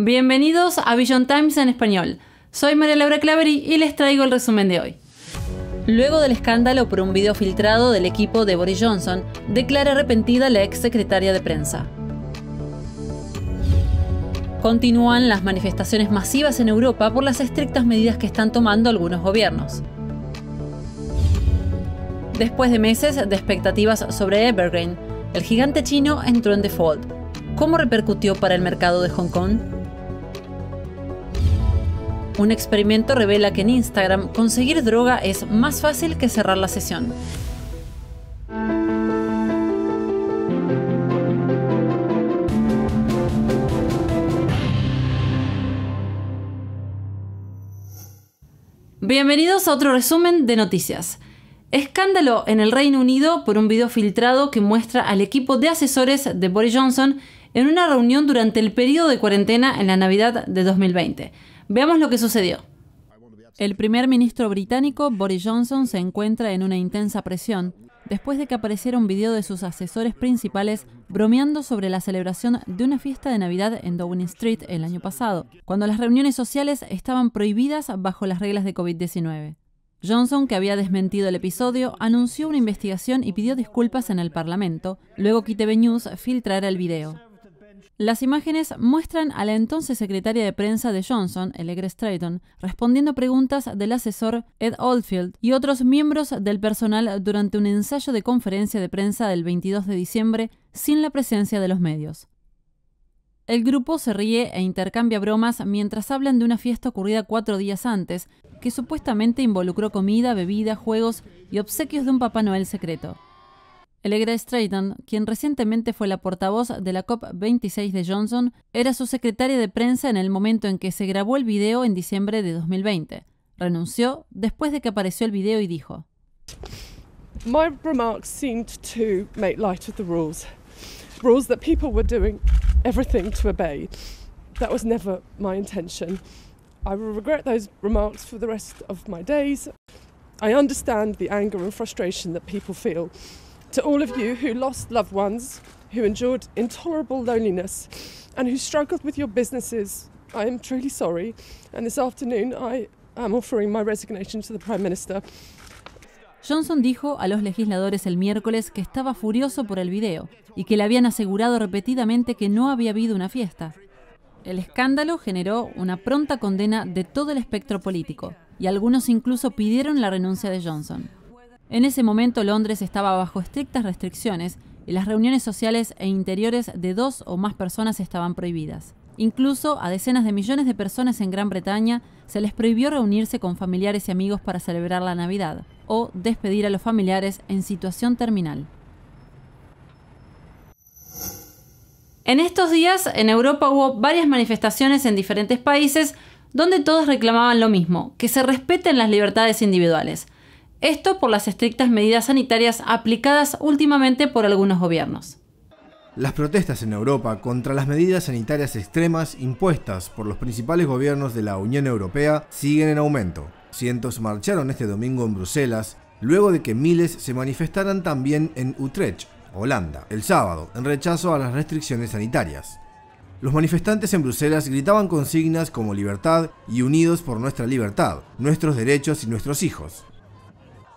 Bienvenidos a Vision Times en español. Soy María Laura Claveri y les traigo el resumen de hoy. Luego del escándalo por un video filtrado del equipo de Boris Johnson, declara arrepentida la ex secretaria de prensa. Continúan las manifestaciones masivas en Europa por las estrictas medidas que están tomando algunos gobiernos. Después de meses de expectativas sobre Evergreen, el gigante chino entró en default. ¿Cómo repercutió para el mercado de Hong Kong? Un experimento revela que en Instagram conseguir droga es más fácil que cerrar la sesión. Bienvenidos a otro resumen de noticias. Escándalo en el Reino Unido por un video filtrado que muestra al equipo de asesores de Boris Johnson en una reunión durante el periodo de cuarentena en la Navidad de 2020. Veamos lo que sucedió. El primer ministro británico Boris Johnson se encuentra en una intensa presión después de que apareciera un video de sus asesores principales bromeando sobre la celebración de una fiesta de Navidad en Downing Street el año pasado, cuando las reuniones sociales estaban prohibidas bajo las reglas de COVID-19. Johnson, que había desmentido el episodio, anunció una investigación y pidió disculpas en el Parlamento, luego que TV News filtrara el video. Las imágenes muestran a la entonces secretaria de prensa de Johnson, Elegre Strayton, respondiendo preguntas del asesor Ed Oldfield y otros miembros del personal durante un ensayo de conferencia de prensa del 22 de diciembre sin la presencia de los medios. El grupo se ríe e intercambia bromas mientras hablan de una fiesta ocurrida cuatro días antes, que supuestamente involucró comida, bebida, juegos y obsequios de un Papá Noel secreto. Allegra Stratton, quien recientemente fue la portavoz de la COP26 de Johnson, era su secretaria de prensa en el momento en que se grabó el video en diciembre de 2020. Renunció después de que apareció el video y dijo: My remarks seemed to make light of the rules. Rules that people were doing everything to obey. That was never my intention. I will regret those remarks for the rest of my days. I understand the anger and frustration that people feel. To all of you who lost loved ones, who endured intolerable loneliness, and who struggled with your businesses, I am truly sorry. And this afternoon, I am offering my resignation to the Prime Minister. Johnson dijo a los legisladores el miércoles que estaba furioso por el video y que le habían asegurado repetidamente que no había habido una fiesta. El escándalo generó una pronta condena de todo el espectro político y algunos incluso pidieron la renuncia de Johnson. En ese momento Londres estaba bajo estrictas restricciones y las reuniones sociales e interiores de dos o más personas estaban prohibidas. Incluso a decenas de millones de personas en Gran Bretaña se les prohibió reunirse con familiares y amigos para celebrar la Navidad o despedir a los familiares en situación terminal. En estos días en Europa hubo varias manifestaciones en diferentes países donde todos reclamaban lo mismo, que se respeten las libertades individuales. Esto por las estrictas medidas sanitarias aplicadas últimamente por algunos gobiernos. Las protestas en Europa contra las medidas sanitarias extremas impuestas por los principales gobiernos de la Unión Europea siguen en aumento. Cientos marcharon este domingo en Bruselas, luego de que miles se manifestaran también en Utrecht, Holanda, el sábado, en rechazo a las restricciones sanitarias. Los manifestantes en Bruselas gritaban consignas como libertad y unidos por nuestra libertad, nuestros derechos y nuestros hijos.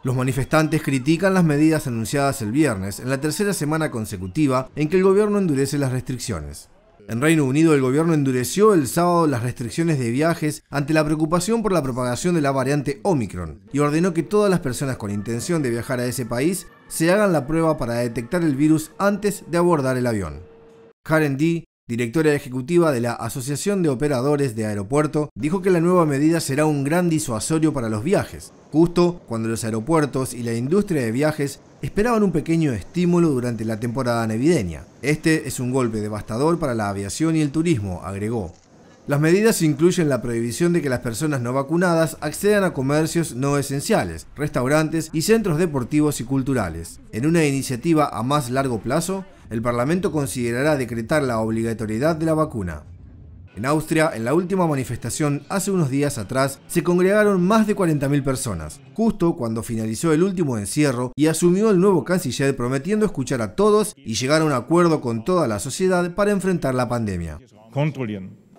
Los manifestantes critican las medidas anunciadas el viernes, en la tercera semana consecutiva en que el gobierno endurece las restricciones. En Reino Unido el gobierno endureció el sábado las restricciones de viajes ante la preocupación por la propagación de la variante Omicron y ordenó que todas las personas con intención de viajar a ese país se hagan la prueba para detectar el virus antes de abordar el avión. Karen Dee, directora ejecutiva de la Asociación de Operadores de Aeropuerto, dijo que la nueva medida será un gran disuasorio para los viajes, justo cuando los aeropuertos y la industria de viajes esperaban un pequeño estímulo durante la temporada navideña. Este es un golpe devastador para la aviación y el turismo, agregó. Las medidas incluyen la prohibición de que las personas no vacunadas accedan a comercios no esenciales, restaurantes y centros deportivos y culturales. En una iniciativa a más largo plazo, el Parlamento considerará decretar la obligatoriedad de la vacuna. En Austria, en la última manifestación hace unos días atrás, se congregaron más de 40.000 personas, justo cuando finalizó el último encierro y asumió el nuevo canciller prometiendo escuchar a todos y llegar a un acuerdo con toda la sociedad para enfrentar la pandemia.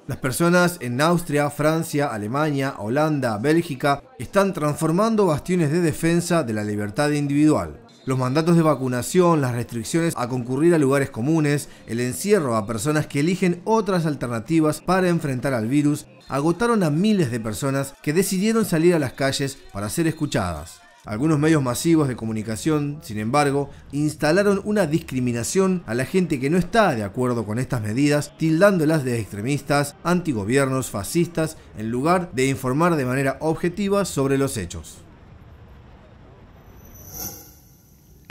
Las personas en Austria, Francia, Alemania, Holanda, Bélgica están transformando bastiones de defensa de la libertad individual. Los mandatos de vacunación, las restricciones a concurrir a lugares comunes, el encierro a personas que eligen otras alternativas para enfrentar al virus, agotaron a miles de personas que decidieron salir a las calles para ser escuchadas. Algunos medios masivos de comunicación, sin embargo, instalaron una discriminación a la gente que no está de acuerdo con estas medidas, tildándolas de extremistas, antigobiernos, fascistas, en lugar de informar de manera objetiva sobre los hechos.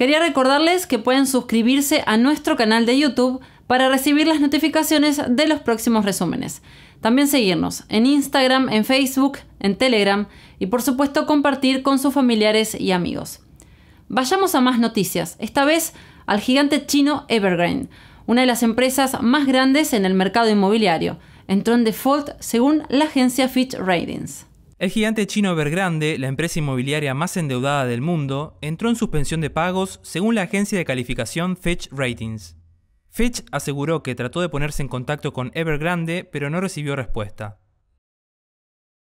Quería recordarles que pueden suscribirse a nuestro canal de YouTube para recibir las notificaciones de los próximos resúmenes. También seguirnos en Instagram, en Facebook, en Telegram y por supuesto compartir con sus familiares y amigos. Vayamos a más noticias, esta vez al gigante chino Evergrande, una de las empresas más grandes en el mercado inmobiliario. Entró en default según la agencia Fitch Ratings. El gigante chino Evergrande, la empresa inmobiliaria más endeudada del mundo, entró en suspensión de pagos según la agencia de calificación Fitch Ratings. Fitch aseguró que trató de ponerse en contacto con Evergrande, pero no recibió respuesta.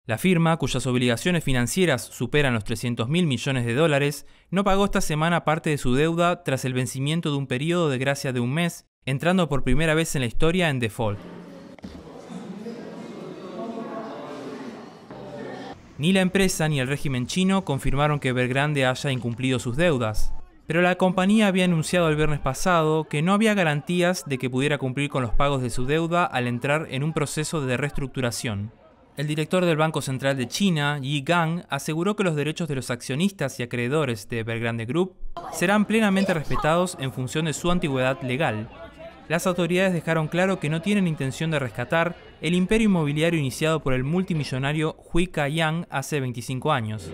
La firma, cuyas obligaciones financieras superan los 300 mil millones de dólares, no pagó esta semana parte de su deuda tras el vencimiento de un periodo de gracia de un mes, entrando por primera vez en la historia en default. Ni la empresa ni el régimen chino confirmaron que Evergrande haya incumplido sus deudas, pero la compañía había anunciado el viernes pasado que no había garantías de que pudiera cumplir con los pagos de su deuda al entrar en un proceso de reestructuración. El director del Banco Central de China, Yi Gang, aseguró que los derechos de los accionistas y acreedores de Evergrande Group serán plenamente respetados en función de su antigüedad legal, las autoridades dejaron claro que no tienen intención de rescatar el imperio inmobiliario iniciado por el multimillonario Hui Kaiyang hace 25 años.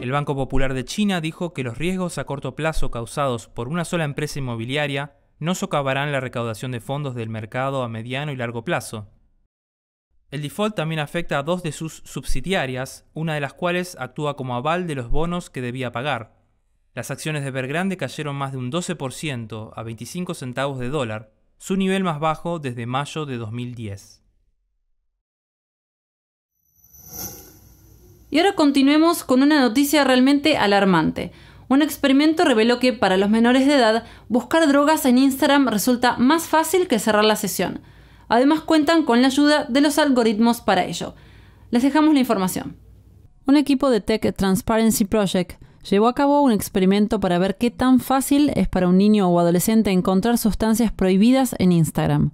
El Banco Popular de China dijo que los riesgos a corto plazo causados por una sola empresa inmobiliaria no socavarán la recaudación de fondos del mercado a mediano y largo plazo. El default también afecta a dos de sus subsidiarias, una de las cuales actúa como aval de los bonos que debía pagar. Las acciones de Evergrande cayeron más de un 12% a 25 centavos de dólar, su nivel más bajo desde mayo de 2010. Y ahora continuemos con una noticia realmente alarmante. Un experimento reveló que para los menores de edad, buscar drogas en Instagram resulta más fácil que cerrar la sesión. Además cuentan con la ayuda de los algoritmos para ello. Les dejamos la información. Un equipo de Tech Transparency Project llevó a cabo un experimento para ver qué tan fácil es para un niño o adolescente encontrar sustancias prohibidas en Instagram.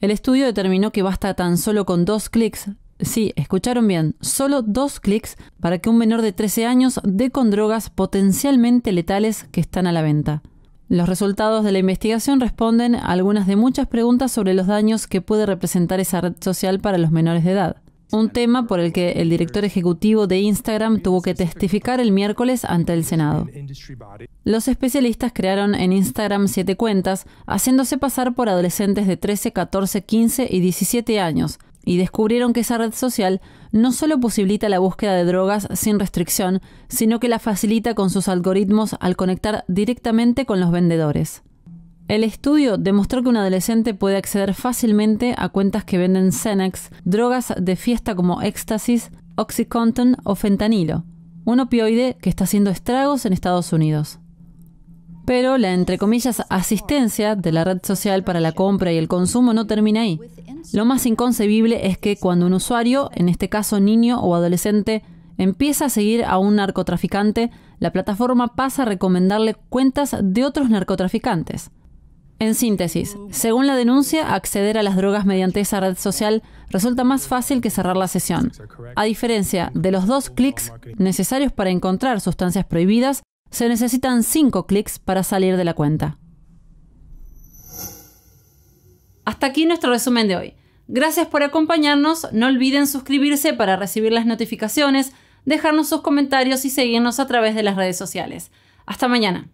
El estudio determinó que basta tan solo con dos clics, sí, escucharon bien, solo dos clics para que un menor de 13 años dé con drogas potencialmente letales que están a la venta. Los resultados de la investigación responden a algunas de muchas preguntas sobre los daños que puede representar esa red social para los menores de edad un tema por el que el director ejecutivo de Instagram tuvo que testificar el miércoles ante el Senado. Los especialistas crearon en Instagram siete cuentas, haciéndose pasar por adolescentes de 13, 14, 15 y 17 años, y descubrieron que esa red social no solo posibilita la búsqueda de drogas sin restricción, sino que la facilita con sus algoritmos al conectar directamente con los vendedores. El estudio demostró que un adolescente puede acceder fácilmente a cuentas que venden Xenex, drogas de fiesta como éxtasis, Oxycontin o fentanilo, un opioide que está haciendo estragos en Estados Unidos. Pero la, entre comillas, asistencia de la red social para la compra y el consumo no termina ahí. Lo más inconcebible es que cuando un usuario, en este caso niño o adolescente, empieza a seguir a un narcotraficante, la plataforma pasa a recomendarle cuentas de otros narcotraficantes. En síntesis, según la denuncia, acceder a las drogas mediante esa red social resulta más fácil que cerrar la sesión. A diferencia de los dos clics necesarios para encontrar sustancias prohibidas, se necesitan cinco clics para salir de la cuenta. Hasta aquí nuestro resumen de hoy. Gracias por acompañarnos, no olviden suscribirse para recibir las notificaciones, dejarnos sus comentarios y seguirnos a través de las redes sociales. Hasta mañana.